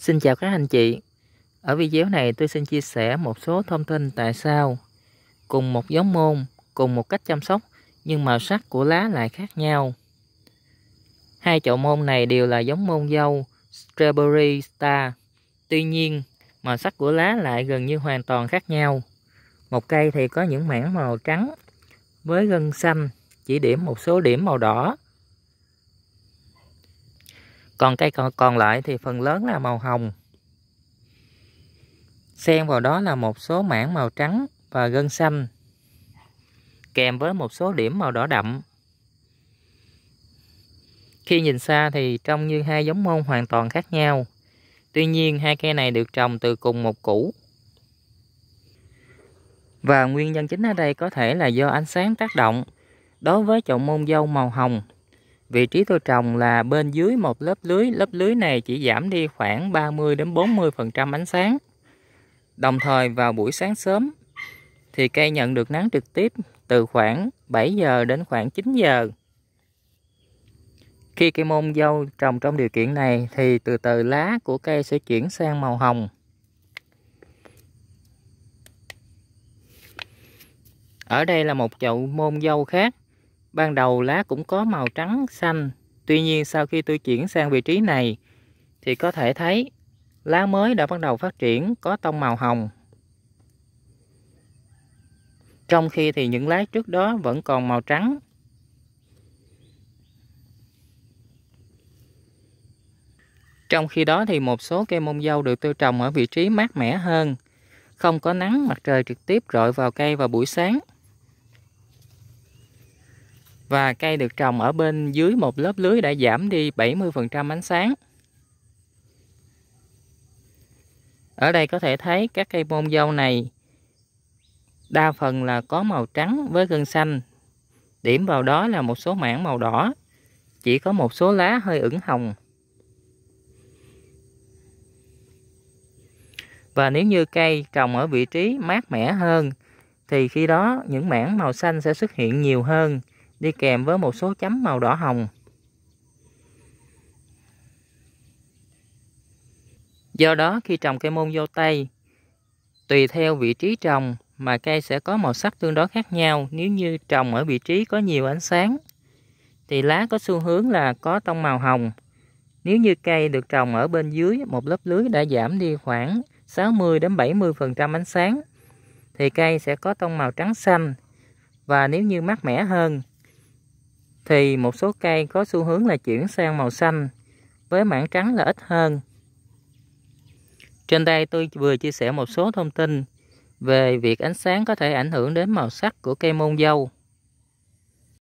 Xin chào các anh chị. Ở video này tôi xin chia sẻ một số thông tin tại sao cùng một giống môn, cùng một cách chăm sóc nhưng màu sắc của lá lại khác nhau. Hai chậu môn này đều là giống môn dâu Strawberry Star. Tuy nhiên, màu sắc của lá lại gần như hoàn toàn khác nhau. Một cây thì có những mảng màu trắng với gân xanh, chỉ điểm một số điểm màu đỏ còn cây còn, còn lại thì phần lớn là màu hồng xen vào đó là một số mảng màu trắng và gân xanh kèm với một số điểm màu đỏ đậm khi nhìn xa thì trông như hai giống môn hoàn toàn khác nhau tuy nhiên hai cây này được trồng từ cùng một củ và nguyên nhân chính ở đây có thể là do ánh sáng tác động đối với chậu môn dâu màu hồng Vị trí tôi trồng là bên dưới một lớp lưới, lớp lưới này chỉ giảm đi khoảng 30 đến 40% ánh sáng. Đồng thời vào buổi sáng sớm thì cây nhận được nắng trực tiếp từ khoảng 7 giờ đến khoảng 9 giờ. Khi cây môn dâu trồng trong điều kiện này thì từ từ lá của cây sẽ chuyển sang màu hồng. Ở đây là một chậu môn dâu khác. Ban đầu lá cũng có màu trắng xanh, tuy nhiên sau khi tôi chuyển sang vị trí này thì có thể thấy lá mới đã bắt đầu phát triển có tông màu hồng. Trong khi thì những lá trước đó vẫn còn màu trắng. Trong khi đó thì một số cây mông dâu được tôi trồng ở vị trí mát mẻ hơn, không có nắng mặt trời trực tiếp rọi vào cây vào buổi sáng và cây được trồng ở bên dưới một lớp lưới đã giảm đi 70% ánh sáng. Ở đây có thể thấy các cây bông dâu này đa phần là có màu trắng với gân xanh. Điểm vào đó là một số mảng màu đỏ, chỉ có một số lá hơi ửng hồng. Và nếu như cây trồng ở vị trí mát mẻ hơn thì khi đó những mảng màu xanh sẽ xuất hiện nhiều hơn đi kèm với một số chấm màu đỏ hồng. Do đó khi trồng cây môn dâu tây, tùy theo vị trí trồng mà cây sẽ có màu sắc tương đối khác nhau. Nếu như trồng ở vị trí có nhiều ánh sáng thì lá có xu hướng là có tông màu hồng. Nếu như cây được trồng ở bên dưới một lớp lưới đã giảm đi khoảng 60 đến 70% ánh sáng thì cây sẽ có tông màu trắng xanh. Và nếu như mát mẻ hơn thì một số cây có xu hướng là chuyển sang màu xanh với mảng trắng là ít hơn. Trên đây tôi vừa chia sẻ một số thông tin về việc ánh sáng có thể ảnh hưởng đến màu sắc của cây môn dâu.